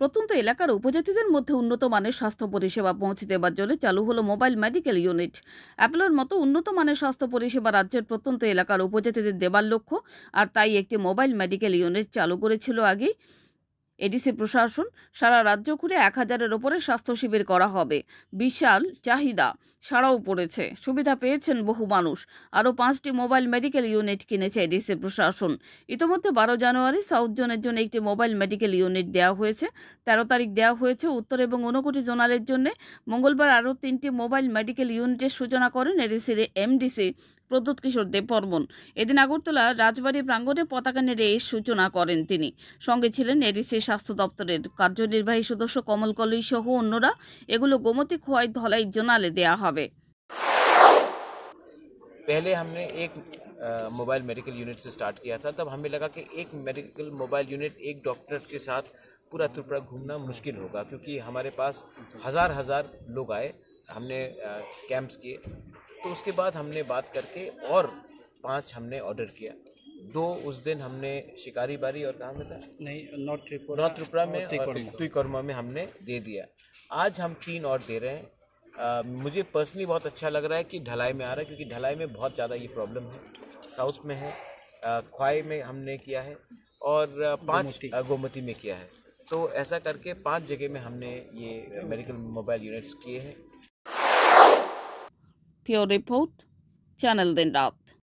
প্রত্যন্ত এলাকার উপজাতিদের মধ্যে উন্নত মানের স্বাস্থ্য পরিষেবা পৌঁছে দেওয়ার জন্য চালু হলো মোবাইল মেডিকেল ইউনিট অ্যাপেলোর মতো উন্নত মানের স্বাস্থ্য পরিষেবা রাজ্যের প্রত্যন্ত এলাকার উপজাতিদের দেবার লক্ষ্য আর তাই একটি মোবাইল মেডিকেল ইউনিট চালু করেছিল আগেই এডিসি প্রশাসন সারা রাজ্য ঘুরে এক হাজারের ওপরে স্বাস্থ্য শিবির করা হবে বিশাল চাহিদা সারাও পড়েছে সুবিধা পেয়েছেন বহু মানুষ আরও পাঁচটি মোবাইল মেডিকেল ইউনিট কিনেছে এডিসি প্রশাসন ইতোমধ্যে বারো জানুয়ারি সাউথ জোনের জন্য একটি মোবাইল মেডিকেল ইউনিট দেওয়া হয়েছে তেরো তারিখ দেওয়া হয়েছে উত্তর এবং ঊনকোটি জোনালের জন্য মঙ্গলবার আরও তিনটি মোবাইল মেডিকেল ইউনিটের সূচনা করেন এডিসির এমডিসি প্রদ্যুৎ কিশোর দেব বর্মন এদিন আগরতলা রাজবাড়ী প্রাঙ্গণে পতাকা নেড়ে এর সূচনা করেন তিনি সঙ্গে ছিলেন এডিসি স্বাস্থ্য দপ্তরের কার্যনির্বাহী সদস্য কমল কলই সহ অন্যরা এগুলো গোমতী খোয়াই ধলাই জোনালে দেয়া হবে पहले हमने एक मोबाइल मेडिकल यूनिट से स्टार्ट किया था तब हमें लगा कि एक मेडिकल मोबाइल यूनिट एक डॉक्टर के साथ पूरा त्रिपुरा घूमना मुश्किल होगा क्योंकि हमारे पास हज़ार हज़ार लोग आए हमने कैंप्स किए तो उसके बाद हमने बात करके और पांच हमने ऑर्डर किया दो उस दिन हमने शिकारी बारी और कहा में था नहीं नॉर्थ त्रिपुरा में और में हमने दे दिया आज हम तीन और दे रहे हैं आ, मुझे पर्सनली बहुत अच्छा लग रहा है कि ढलाई में आ रहा है क्योंकि ढलाई में बहुत ज़्यादा ये प्रॉब्लम है साउथ में है ख्वाई में हमने किया है और पाँच गोमती में किया है तो ऐसा करके पांच जगह में हमने ये मेडिकल मोबाइल यूनिट्स किए हैं report channel in out.